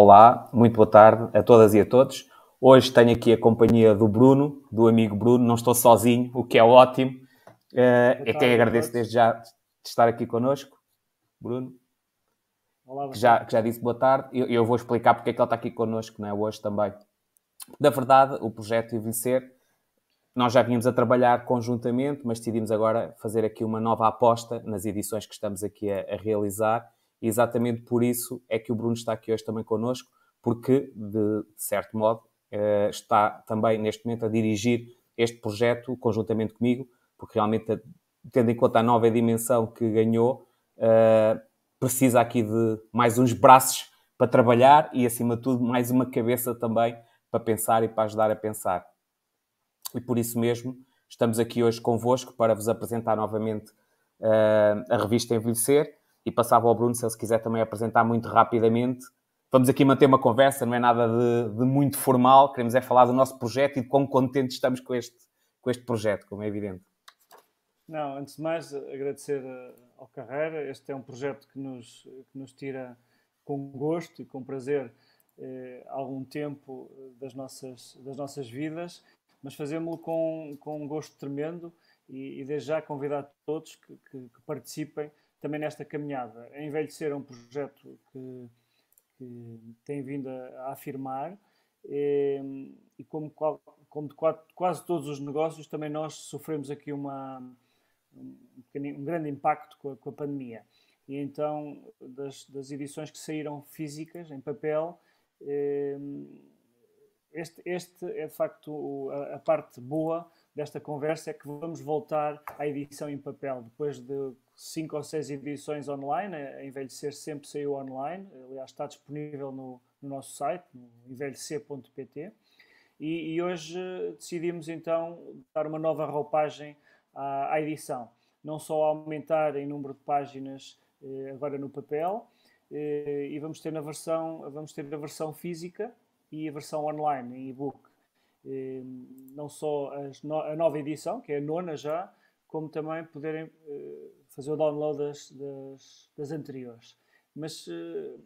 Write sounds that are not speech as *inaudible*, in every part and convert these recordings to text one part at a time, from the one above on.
Olá, muito boa tarde a todas e a todos. Hoje tenho aqui a companhia do Bruno, do amigo Bruno. Não estou sozinho, o que é ótimo. Uh, é quem agradeço desde já de estar aqui connosco. Bruno. Olá, que já, que já disse boa tarde. Eu, eu vou explicar porque é que ele está aqui connosco não é? hoje também. Na verdade, o projeto Envelhecer, nós já vínhamos a trabalhar conjuntamente, mas decidimos agora fazer aqui uma nova aposta nas edições que estamos aqui a, a realizar e exatamente por isso é que o Bruno está aqui hoje também connosco, porque, de, de certo modo, uh, está também neste momento a dirigir este projeto conjuntamente comigo, porque realmente, tendo em conta a nova dimensão que ganhou, uh, precisa aqui de mais uns braços para trabalhar e, acima de tudo, mais uma cabeça também para pensar e para ajudar a pensar. E por isso mesmo, estamos aqui hoje convosco para vos apresentar novamente uh, a revista Envelhecer e passava ao Bruno se ele se quiser também apresentar muito rapidamente. Vamos aqui manter uma conversa, não é nada de, de, muito formal, queremos é falar do nosso projeto e de quão contentes estamos com este, com este projeto, como é evidente. Não, antes de mais, agradecer eh, ao Carreira. Este é um projeto que nos, que nos tira com gosto e com prazer eh, algum tempo eh, das nossas, das nossas vidas, mas fazemos-lo com, com um gosto tremendo e, e desde já convidar todos que, que, que participem também nesta caminhada. A Envelhecer é um projeto que, que tem vindo a, a afirmar e, ehm, e como, como de quase todos os negócios, também nós sofremos aqui uma, um, um grande impacto com a, com a, pandemia. E então, das, das edições que saíram físicas, em papel, ehm, este, este é de facto a, a parte boa desta conversa, é que vamos voltar à edição em papel, depois de cinco ou seis edições online, a Envelhecer sempre saiu online, aliás está disponível no, no nosso site, no envelhecer.pt, e, e, hoje eh, decidimos então dar uma nova roupagem à, à edição, não só aumentar em número de páginas eh, agora no papel, eh, e vamos ter, na versão, vamos ter a versão física e a versão online, em e-book. Eh, não só no, a nova edição, que é a nona já, como também poderem eh, fazer o download das, das, das anteriores. Mas uh,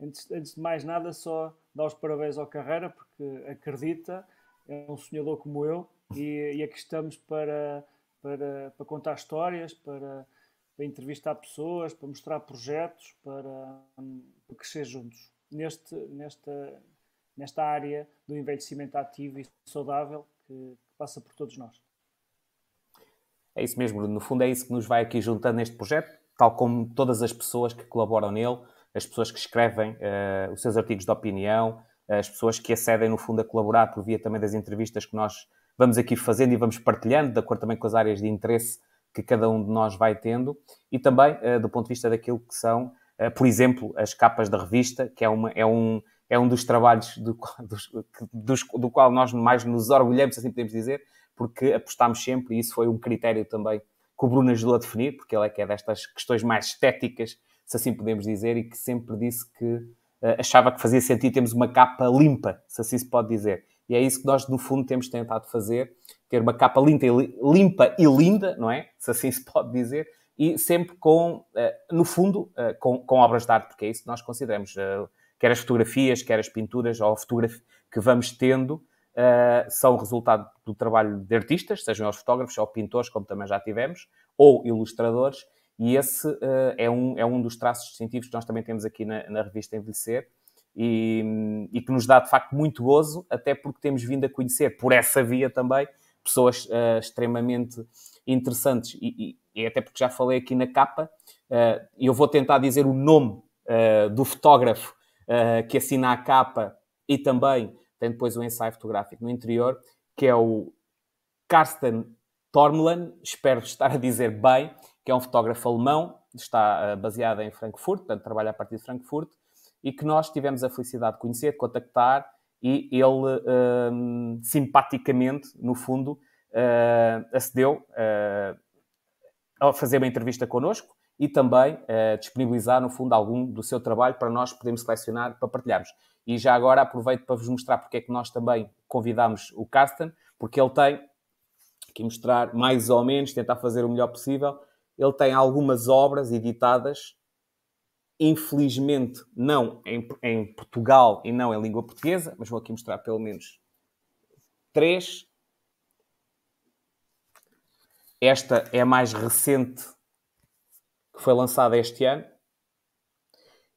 antes, antes de mais nada, só dar os parabéns ao Carreira, porque acredita, é um sonhador como eu, e, e aqui estamos para, para, para contar histórias, para, para entrevistar pessoas, para mostrar projetos, para, para crescer juntos. Neste, nesta, nesta área do envelhecimento ativo e saudável que, que passa por todos nós. É isso mesmo, No fundo, é isso que nos vai aqui juntando neste projeto, tal como todas as pessoas que colaboram nele, as pessoas que escrevem uh, os seus artigos de opinião, as pessoas que acedem, no fundo, a colaborar por via também das entrevistas que nós vamos aqui fazendo e vamos partilhando, de acordo também com as áreas de interesse que cada um de nós vai tendo, e também uh, do ponto de vista daquilo que são, uh, por exemplo, as capas da revista, que é, uma, é um. É um dos trabalhos do, *laughs* do, do qual nós mais nos orgulhamos, assim podemos dizer, porque apostámos sempre, e isso foi um critério também que o Bruno ajudou a definir, porque ele é que é destas questões mais estéticas, se assim podemos dizer, e que sempre disse que uh, achava que fazia sentido termos uma capa limpa, se assim se pode dizer. E é isso que nós, no fundo, temos tentado fazer, ter uma capa limpa e, li limpa e linda, não é? Se assim se pode dizer, e sempre com, uh, no fundo, uh, com, com, obras de arte, porque é isso que nós consideramos, quer as fotografias, quer as pinturas, ou a fotografia que vamos tendo, uh, são resultado do trabalho de artistas, sejam eles fotógrafos ou pintores, como também já tivemos, ou ilustradores, e esse uh, é, um, é um dos traços distintivos que nós também temos aqui na, na revista Envelhecer e, e, que nos dá de facto muito gozo, até porque temos vindo a conhecer por essa via também pessoas uh, extremamente interessantes. E, e, e, até porque já falei aqui na capa, uh, eu vou tentar dizer o nome do fotógrafo que assina a capa e também tem depois o um ensaio fotográfico no interior, que é o Carsten Tormelan, espero estar a dizer bem, que é um fotógrafo alemão, está eh, baseado em Frankfurt, portanto trabalha a partir de Frankfurt, e que nós tivemos a felicidade de conhecer, de contactar, e ele hum, simpaticamente, no fundo, uh, acedeu eh, a fazer uma entrevista connosco e também eh, disponibilizar, no fundo, algum do seu trabalho para nós podermos selecionar, para partilharmos. E já agora aproveito para vos mostrar porque é que nós também convidámos o Carsten, porque ele tem, aqui mostrar mais ou menos, tentar fazer o melhor possível, ele tem algumas obras editadas, infelizmente não em, em Portugal e não em língua portuguesa, mas vou aqui mostrar pelo menos três. Esta é a mais recente que foi lançada este ano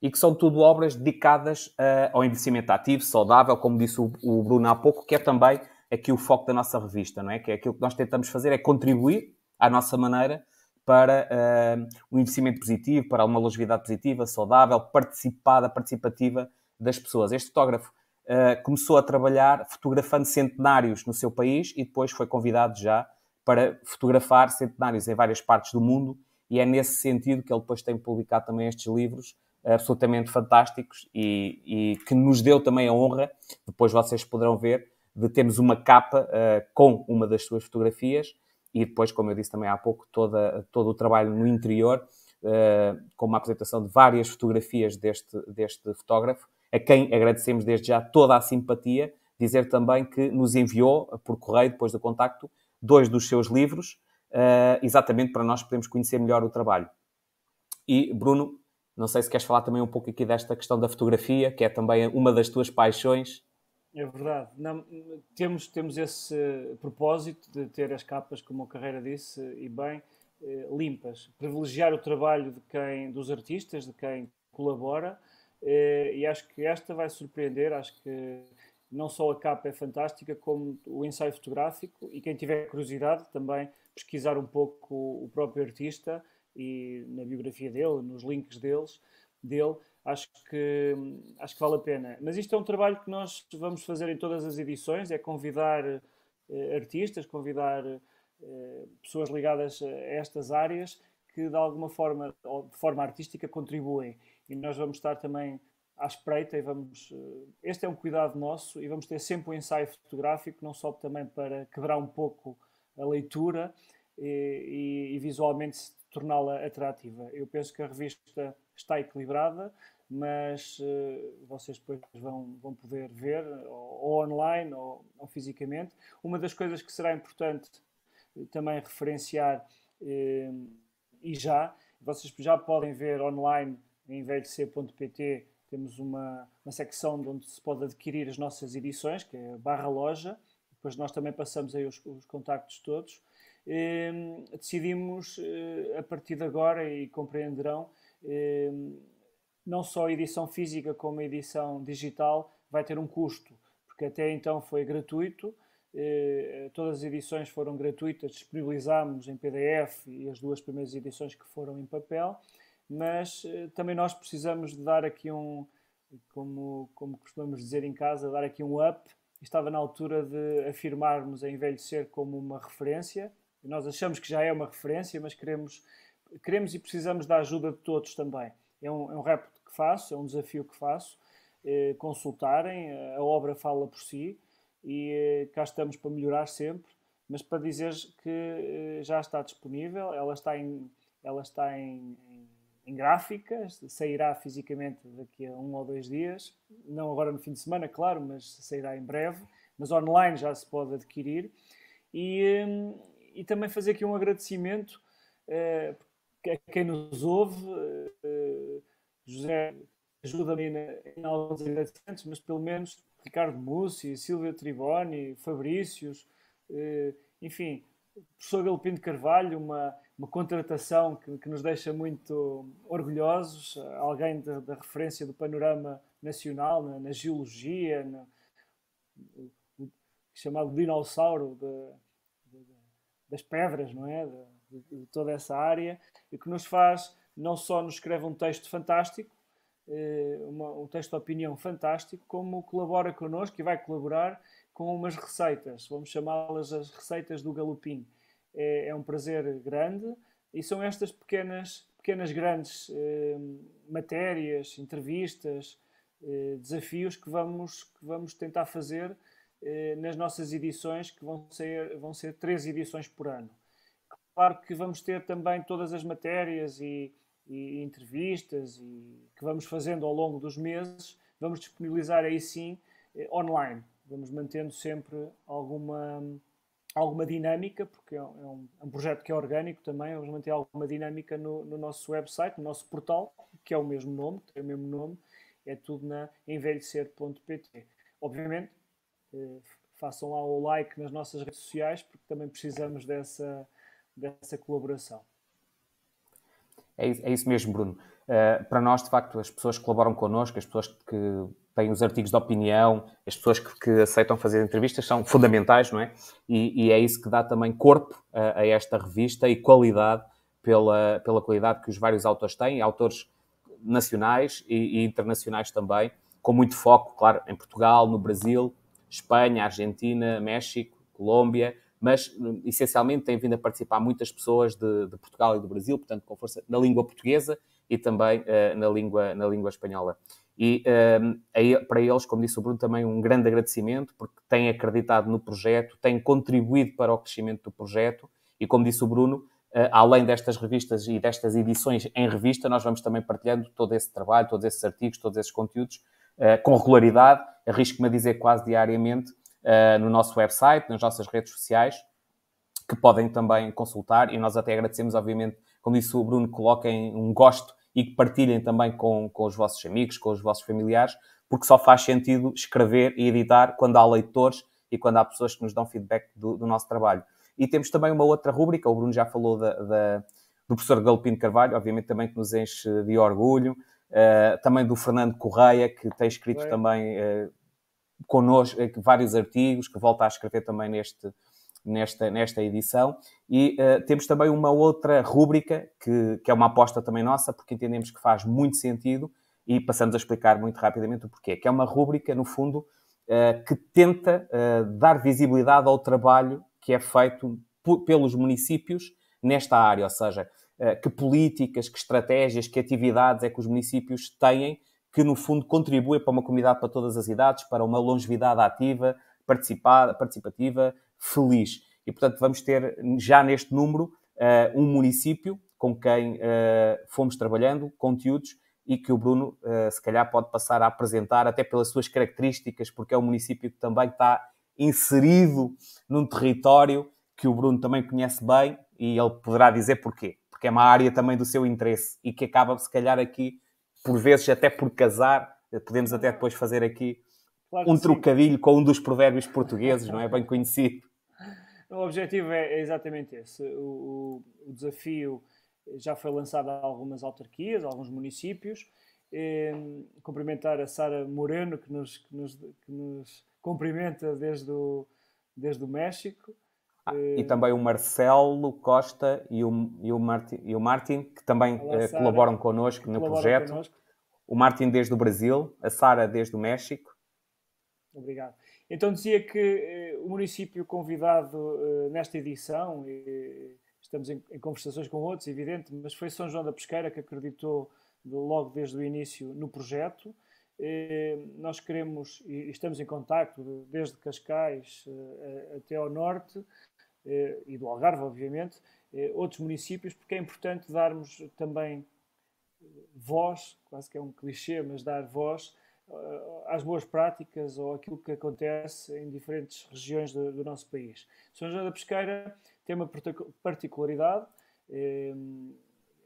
e que são tudo obras dedicadas uh, ao envelhecimento ativo, saudável, como disse o, o, Bruno há pouco, que é também aqui o foco da nossa revista, não é? Que é aquilo que nós tentamos fazer, é contribuir à nossa maneira para uh, eh, um envelhecimento positivo, para uma longevidade positiva, saudável, participada, participativa das pessoas. Este fotógrafo uh, começou a trabalhar fotografando centenários no seu país e depois foi convidado já para fotografar centenários em várias partes do mundo e é nesse sentido que ele depois tem publicado também estes livros eh, absolutamente fantásticos e, e que nos deu também a honra, depois vocês poderão ver, de termos uma capa uh, com uma das suas fotografias e depois, como eu disse também há pouco, toda, todo o trabalho no interior, uh, com uma apresentação de várias fotografias deste, deste fotógrafo, a quem agradecemos desde já toda a simpatia, dizer também que nos enviou por correio, depois do contacto, dois dos seus livros, ah, exatamente para nós podermos conhecer melhor o trabalho. E, Bruno, não sei se queres falar também um pouco aqui desta questão da fotografia, que é também uma das tuas paixões. É verdade. Não, temos, temos esse propósito de ter as capas, como a Carreira disse, e bem, eh, limpas. Privilegiar o trabalho de quem, dos artistas, de quem colabora, eh, e acho que esta vai surpreender. Acho que não só a capa é fantástica, como o ensaio fotográfico, e quem tiver curiosidade também pesquisar um pouco o próprio artista e na biografia dele, nos links deles, dele, acho que, acho que vale a pena. Mas isto é um trabalho que nós vamos fazer em todas as edições, é convidar eh, artistas, convidar eh, pessoas ligadas a estas áreas que de alguma forma, ou de forma artística, contribuem. E nós vamos estar também à espreita e vamos. Eh, este é um cuidado nosso e vamos ter sempre um ensaio fotográfico, não só também para quebrar um pouco a leitura e, e, e visualmente torná-la atrativa. Eu penso que a revista está equilibrada, mas uh, vocês depois vão, vão poder ver, ou, ou online ou, ou, fisicamente. Uma das coisas que será importante eh, também referenciar, uh, e já, vocês já podem ver online em envelhecer.pt, temos uma, uma secção onde se pode adquirir as nossas edições, que é a barra loja, depois nós também passamos aí os, os contactos todos, eh, decidimos eh, a partir de agora, e compreenderão, eh, não só a edição física como a edição digital vai ter um custo, porque até então foi gratuito, eh, todas as edições foram gratuitas, disponibilizámos em PDF e as duas primeiras edições que foram em papel, mas eh, também nós precisamos de dar aqui um, como, como costumamos dizer em casa, dar aqui um up estava na altura de afirmarmos a envelhecer como uma referência. Nós achamos que já é uma referência, mas queremos, queremos e precisamos da ajuda de todos também. É um, é um rap que faço, é um desafio que faço. Eh, consultarem, eh, a obra fala por si e eh, cá estamos para melhorar sempre, mas para dizer que eh, já está disponível, ela está em, ela está em, em em gráficas, sairá fisicamente daqui a um ou dois dias, não agora no fim de semana, claro, mas sairá em breve, mas online já se pode adquirir. E, hum, e também fazer aqui um agradecimento uh, a quem nos ouve. Uh, José ajuda-me em alguns agradecimentos, mas pelo menos Ricardo Mussi, Silvia Triboni, Fabrícios, uh, enfim, professor Galopim de Carvalho, uma uma contratação que, que, nos deixa muito orgulhosos, alguém da, referência do panorama nacional na, na geologia, na, o, o, chamado dinossauro de, de, das pedras, não é? De, de, toda essa área, e que nos faz, não só nos escreve um texto fantástico, eh, uma, um texto de opinião fantástico, como colabora connosco e vai colaborar com umas receitas, vamos chamá-las as receitas do galopim é, é um prazer grande. E são estas pequenas, pequenas grandes eh, matérias, entrevistas, eh, desafios que vamos, que vamos tentar fazer eh, nas nossas edições, que vão ser, vão ser três edições por ano. Claro que vamos ter também todas as matérias e, e entrevistas e, que vamos fazendo ao longo dos meses, vamos disponibilizar aí sim eh, online. Vamos mantendo sempre alguma alguma dinâmica, porque é, é um, é um, projeto que é orgânico também, vamos manter alguma dinâmica no, no, nosso website, no nosso portal, que é o mesmo nome, tem o mesmo nome, é tudo na envelhecer.pt. Obviamente, eh, façam lá o like nas nossas redes sociais, porque também precisamos dessa, dessa colaboração. É, é isso mesmo, Bruno. Uh, para nós, de facto, as pessoas que colaboram connosco, as pessoas que tem os artigos de opinião, as pessoas que, que aceitam fazer entrevistas são fundamentais, não é? E, e é isso que dá também corpo a, a, esta revista e qualidade pela, pela qualidade que os vários autores têm, autores nacionais e, e internacionais também, com muito foco, claro, em Portugal, no Brasil, Espanha, Argentina, México, Colômbia, mas essencialmente têm vindo a participar muitas pessoas de, de Portugal e do Brasil, portanto, com força na língua portuguesa e também uh, na, língua, na língua espanhola. E um, ehm, aí, para eles, como disse o Bruno, também um grande agradecimento, porque têm acreditado no projeto, têm contribuído para o crescimento do projeto, e como disse o Bruno, uh, além destas revistas e destas edições em revista, nós vamos também partilhando todo esse trabalho, todos esses artigos, todos esses conteúdos, uh, com regularidade, arrisco-me a dizer quase diariamente, uh, no nosso website, nas nossas redes sociais, que podem também consultar, e nós até agradecemos, obviamente, como disse o Bruno, coloquem um gosto e que partilhem também com, com os vossos amigos, com os vossos familiares, porque só faz sentido escrever e editar quando há leitores e quando há pessoas que nos dão feedback do, do nosso trabalho. E temos também uma outra rúbrica, o Bruno já falou da, da, do professor Galopino Carvalho, obviamente também que nos enche de orgulho, uh, também do Fernando Correia, que tem escrito também uh, connosco eh, vários artigos, que volta a escrever também neste, nesta, nesta edição. E uh, temos também uma outra rúbrica, que, que é uma aposta também nossa, porque entendemos que faz muito sentido, e passamos a explicar muito rapidamente o porquê, que é uma rúbrica, no fundo, uh, que tenta uh, dar visibilidade ao trabalho que é feito pelos municípios nesta área, ou seja, uh, que políticas, que estratégias, que atividades é que os municípios têm que, no fundo, contribuem para uma comunidade para todas as idades, para uma longevidade ativa, participativa, feliz. E, portanto, vamos ter já neste número uh, um município com quem uh, fomos trabalhando, conteúdos, e que o Bruno, uh, se calhar, pode passar a apresentar, até pelas suas características, porque é um município que também está inserido num território que o Bruno também conhece bem e ele poderá dizer porquê. Porque é uma área também do seu interesse e que acaba, se calhar, aqui, por vezes, até por casar. Podemos até depois fazer aqui claro um sim. trocadilho com um dos provérbios portugueses, não é? Bem conhecido o objetivo é, é, exatamente esse. O, o, o, desafio já foi lançado a algumas autarquias, a alguns municípios. Eh, cumprimentar a Sara Moreno, que nos, que nos, que nos cumprimenta desde o, desde o México. Ah, e ehm, também o Marcelo Costa e o, e o, Martin, e o Martin, que também eh, colaboram connosco no projeto. Connosco. O Martin desde o Brasil, a Sara desde o México. Obrigado. Então dizia que eh, o município convidado eh, nesta edição, estamos em, em, conversações com outros, evidente, mas foi São João da Pesqueira que acreditou de, logo desde o início no projeto. Eh, nós queremos e estamos em contacto desde Cascais até ao norte e do Algarve, obviamente, outros municípios, porque é importante darmos também voz, quase que é um clichê, mas dar voz às boas práticas ou aquilo que acontece em diferentes regiões do, do nosso país. São João da Pesqueira tem uma particularidade, eh,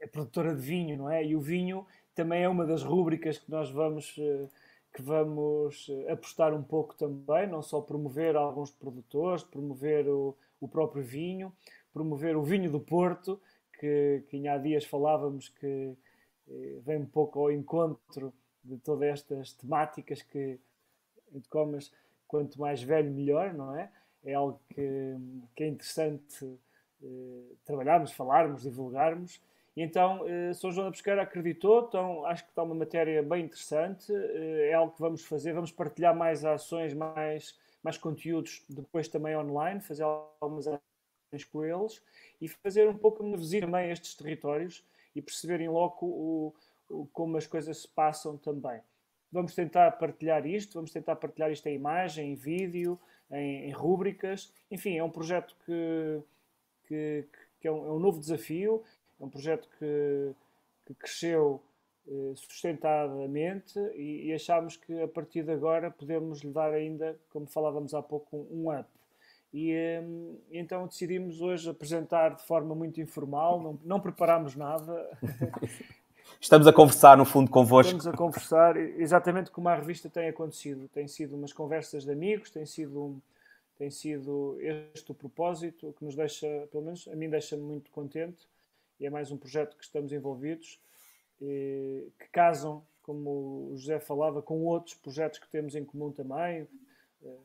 é, produtora de vinho, não é? E o vinho também é uma das rúbricas que nós vamos eh, que vamos eh, apostar um pouco também, não só promover alguns produtores, promover o, o próprio vinho, promover o vinho do Porto, que, que há dias falávamos que vem um pouco ao encontro de todas estas temáticas que entre comas quanto mais velho melhor, não é? É algo que, que é interessante eh, trabalharmos, falarmos, divulgarmos. E então eh, São João da Pesqueira acreditou, então acho que está uma matéria bem interessante, eh, é algo que vamos fazer, vamos partilhar mais ações, mais, mais conteúdos depois também online, fazer algumas ações com eles e fazer um pouco uma visita também a estes territórios e perceberem logo o, como as coisas se passam também. Vamos tentar partilhar isto, vamos tentar partilhar isto em imagem, em vídeo, em, em rúbricas. Enfim, é um projeto que, que, que é, um, é, um, novo desafio, é um projeto que, que cresceu eh, sustentadamente e, e achamos que a partir de agora podemos lhe dar ainda, como falávamos há pouco, um up. E eh, então decidimos hoje apresentar de forma muito informal, não, não preparámos nada. *laughs* estamos a conversar no fundo convosco. Estamos a conversar exatamente como a revista tem acontecido. Tem sido umas conversas de amigos, tem sido, tem sido este o propósito que nos deixa, pelo menos a mim deixa-me muito contente e é mais um projeto que estamos envolvidos e, que casam, como o José falava, com outros projetos que temos em comum também. Eh,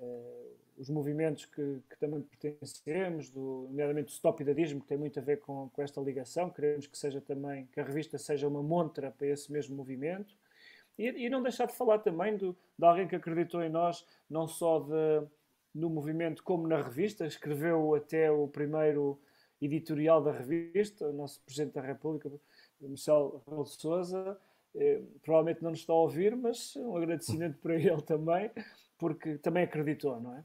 eh, os movimentos que, que também pertencemos, do, nomeadamente o Stop Idadismo, que tem muito a ver com, com esta ligação. Queremos que seja também, que a revista seja uma montra para esse mesmo movimento. E, e não deixar de falar também do, de alguém que acreditou em nós, não só de, no movimento como na revista, escreveu até o primeiro editorial da revista, o nosso Presidente da República, Michel Rebelo Sousa, eh, provavelmente não nos está a ouvir, mas um agradecimento *laughs* para ele também, porque também acreditou, não é?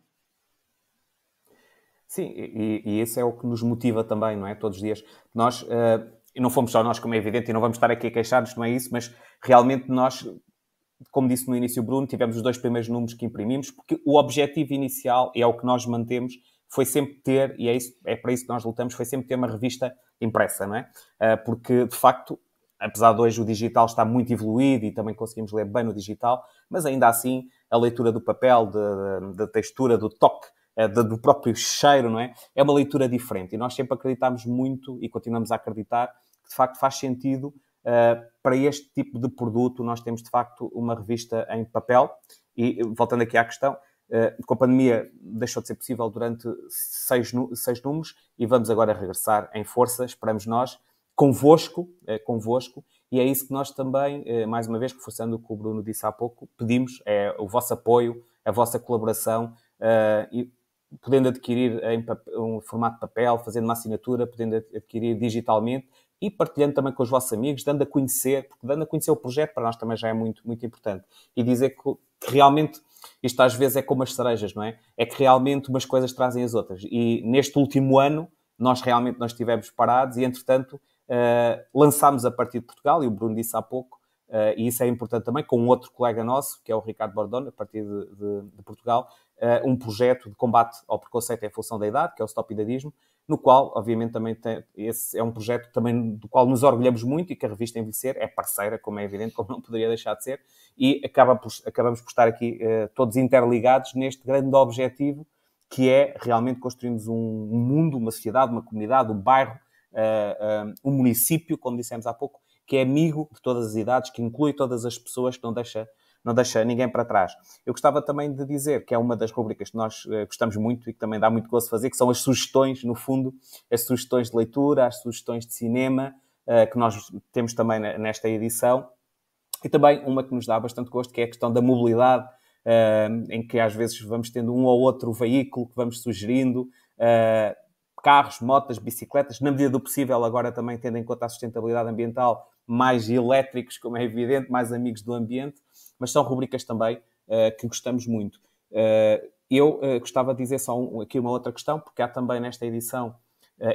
Sim, e, e é o que nos motiva também, não é? Todos os dias. Nós, uh, não fomos só nós, como é evidente, e não vamos estar aqui a queixar-nos, não é isso, mas realmente nós, como disse no início o Bruno, tivemos os dois primeiros números que imprimimos, porque o objetivo inicial, e é o que nós mantemos, foi sempre ter, e é, isso, é para isso que nós lutamos, foi sempre ter uma revista impressa, não é? Uh, porque, de facto, apesar de hoje o digital estar muito evoluído e também conseguimos ler bem no digital, mas ainda assim a leitura do papel, da textura, do toque eh, do próprio cheiro, não é? É uma leitura diferente e nós sempre acreditamos muito e continuamos a acreditar que de facto faz sentido eh, para este tipo de produto nós temos de facto uma revista em papel e voltando aqui à questão eh, com a pandemia deixou de ser possível durante seis, seis números e vamos agora regressar em força, esperamos nós, convosco, convosco, e é isso que nós também, mais uma vez, reforçando o que o Bruno disse há pouco, pedimos, é o vosso apoio, a vossa colaboração, Uh, e podendo adquirir em um formato de papel, fazendo uma assinatura, podendo adquirir digitalmente e partilhando também com os vossos amigos, dando a conhecer, porque dando a conhecer o projeto para nós também já é muito, muito importante. E dizer que, que realmente, isto às vezes é como as cerejas, não é? É que realmente umas coisas trazem as outras. E neste último ano, nós realmente nós estivemos parados e, entretanto, uh, lançámos a partir de Portugal, e o Bruno disse há pouco, Uh, e isso é importante também, com outro colega nosso, que é o Ricardo Bordone, a partir de, de, de Portugal, uh, um projeto de combate ao preconceito em função da idade, que é o Stop Idadismo, no qual, obviamente, também tem, esse é um projeto também do qual nos orgulhamos muito e que a revista Envelhecer é parceira, como é evidente, como não poderia deixar de ser, e acaba por, acabamos por estar aqui uh, todos interligados neste grande objetivo, que é realmente construirmos um mundo, uma sociedade, uma comunidade, um bairro, um município, como dissemos há pouco, que é amigo de todas as idades, que inclui todas as pessoas, que não deixa, não deixa ninguém para trás. Eu gostava também de dizer que é uma das rubricas que nós eh, gostamos muito e que também dá muito gosto fazer, que são as sugestões, no fundo, as sugestões de leitura, as sugestões de cinema, eh, que nós temos também nesta edição. E também uma que nos dá bastante gosto, que é a questão da mobilidade, eh, em que às vezes vamos tendo um ou outro veículo que vamos sugerindo carros, motas, bicicletas, na medida do possível, agora também tendo em conta a sustentabilidade ambiental, mais elétricos, como é evidente, mais amigos do ambiente, mas são rubricas também uh, que gostamos muito. Uh, eu uh, gostava de dizer só um, aqui uma outra questão, porque há também nesta edição,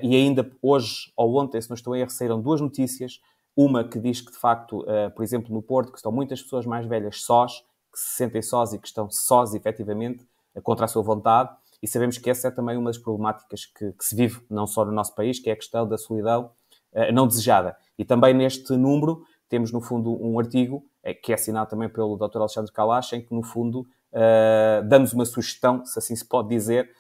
e ainda hoje ou ontem, se não estou a erro, saíram duas notícias. Uma que diz que, de facto, por exemplo, no Porto, que estão muitas pessoas mais velhas sós, que se sentem sós e que estão sós, efetivamente, contra a sua vontade e sabemos que essa é também uma das problemáticas que, que se vive, não só no nosso país, que é a questão da solidão uh, não desejada. E também neste número temos, no fundo, um artigo uh, que é assinado também pelo Dr. Alexandre Calas, em que, no fundo, eh, damos uma sugestão, se assim se pode dizer,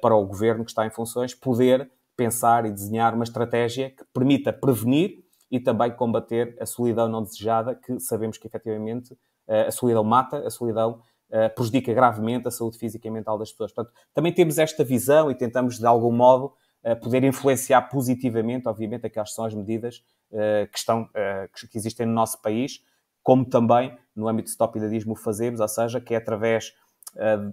para o governo que está em funções poder pensar e desenhar uma estratégia que permita prevenir e também combater a solidão não desejada, que sabemos que efetivamente a solidão mata, a solidão eh, prejudica gravemente a saúde física e mental das pessoas. Portanto, também temos esta visão e tentamos, de algum modo, eh, poder influenciar positivamente, obviamente, aquelas são as medidas eh, que, estão, que existem no nosso país, como também no âmbito do stopidadismo o fazemos, ou seja, que é através de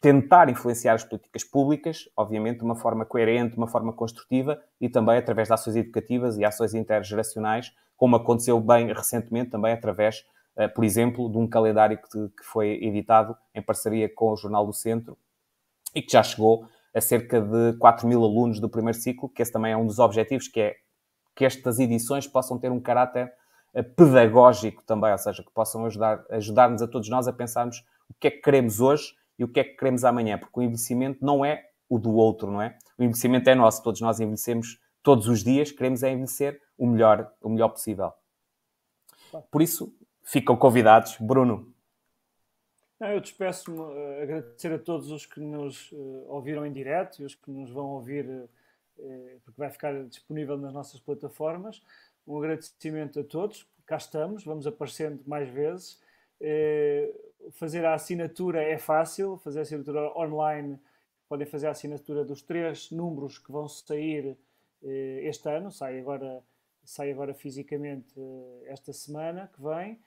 tentar influenciar as políticas públicas, obviamente de uma forma coerente, de uma forma construtiva e também através de ações educativas e ações intergeracionais, como aconteceu bem recentemente também através eh, por exemplo, de um calendário que, que foi editado em parceria com o Jornal do Centro e que já chegou a cerca de 4 mil alunos do primeiro ciclo, que esse também é um dos objetivos, que é que estas edições possam ter um caráter eh, pedagógico também, ou seja, que possam ajudar, ajudar-nos a todos nós a pensarmos o que é que queremos hoje e o que é que queremos amanhã, porque o envelhecimento não é o do outro, não é? O envelhecimento é nosso, todos nós envelhecemos todos os dias, queremos é envelhecer o melhor, o melhor possível. Por isso, ficam convidados. Bruno. eu despeço-me, eh, agradecer a todos os que nos eh, ouviram em direto e os que nos vão ouvir, eh, porque vai ficar disponível nas nossas plataformas. Um agradecimento a todos, cá estamos, vamos aparecendo mais vezes. fazer a assinatura é fácil, fazer a assinatura online, podem fazer a assinatura dos três números que vão sair este ano, sai agora, sai agora fisicamente esta semana que vem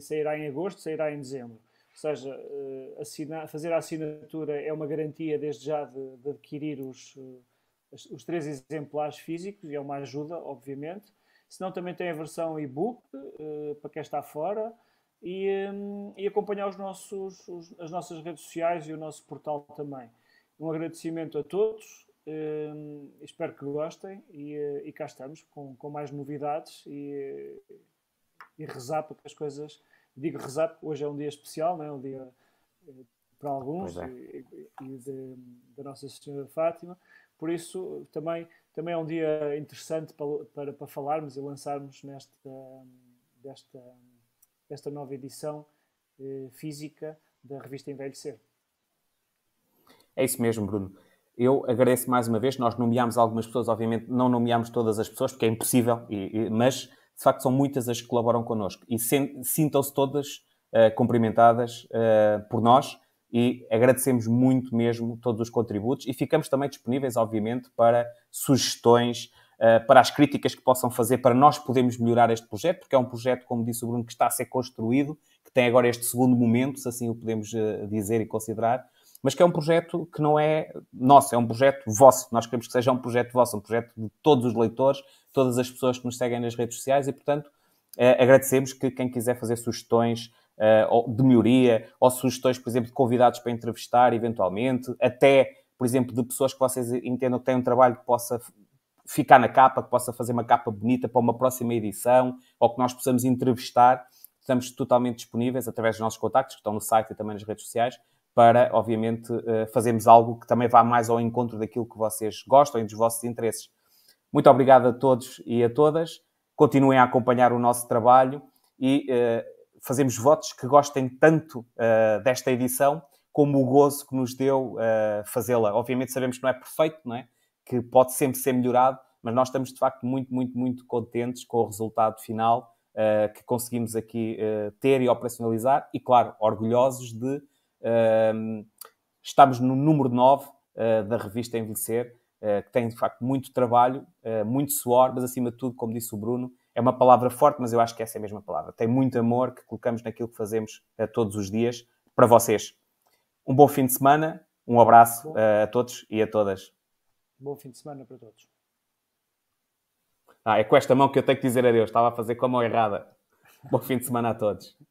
sairá em agosto, sairá em dezembro. Ou seja, eh, assinar, fazer a assinatura é uma garantia desde já de, de adquirir os, eh, os três exemplares físicos e é uma ajuda, obviamente. Se não, também tem a versão e-book eh, para quem está fora e, hum, e acompanhar os nossos, os, as nossas redes sociais e o nosso portal também. Um agradecimento a todos, hum, espero que gostem e, e cá estamos com, com mais novidades e, e rezar para que as coisas. Digo rezar, hoje é um dia especial, não é? um dia eh, para alguns é. e, e da Nossa Senhora Fátima. Por isso, também, também é um dia interessante para, para, para falarmos e lançarmos nesta desta, desta nova edição eh, física da revista Envelhecer. É isso mesmo, Bruno. Eu agradeço mais uma vez. Nós nomeámos algumas pessoas, obviamente não nomeámos todas as pessoas, porque é impossível, e, e, mas de facto são muitas as que colaboram connosco e sintam-se todas uh, cumprimentadas uh, por nós e agradecemos muito mesmo todos os contributos e ficamos também disponíveis, obviamente, para sugestões, uh, para as críticas que possam fazer, para nós podermos melhorar este projeto, porque é um projeto, como disse o Bruno, que está a ser construído, que tem agora este segundo momento, se assim o podemos dizer e considerar, mas que é um projeto que não é nosso, é um projeto vosso. Nós queremos que seja um projeto vosso, um projeto de todos os leitores, todas as pessoas que nos seguem nas redes sociais e, portanto, eh, agradecemos que quem quiser fazer sugestões eh, de melhoria ou sugestões, por exemplo, de convidados para entrevistar eventualmente, até, por exemplo, de pessoas que vocês entendam que têm um trabalho que possa ficar na capa, que possa fazer uma capa bonita para uma próxima edição ou que nós possamos entrevistar. Estamos totalmente disponíveis através dos nossos contactos, que estão no site e também nas redes sociais, para, obviamente, eh, fazermos algo que também vá mais ao encontro daquilo que vocês gostam e dos vossos interesses. Muito obrigado a todos e a todas. Continuem a acompanhar o nosso trabalho e uh, fazemos votos que gostem tanto uh, desta edição como o gozo que nos deu uh, fazê-la. Obviamente sabemos que não é perfeito, não é? Que pode sempre ser melhorado, mas nós estamos de facto muito, muito, muito contentes com o resultado final que conseguimos aqui ter e operacionalizar e, claro, orgulhosos de Estamos no número 9 ah, da revista Envelhecer, ah, que tem de facto muito trabalho, ah, muito suor, mas acima de tudo, como disse o Bruno, é uma palavra forte, mas eu acho que essa é a mesma palavra. Tem muito amor que colocamos naquilo que fazemos todos os dias para vocês. Um bom fim de semana, um abraço a todos e a todas. Bom fim de semana para todos. Ah, é com esta mão que eu tenho que dizer adeus. Estava a fazer com a mão errada. Bom fim de semana a todos.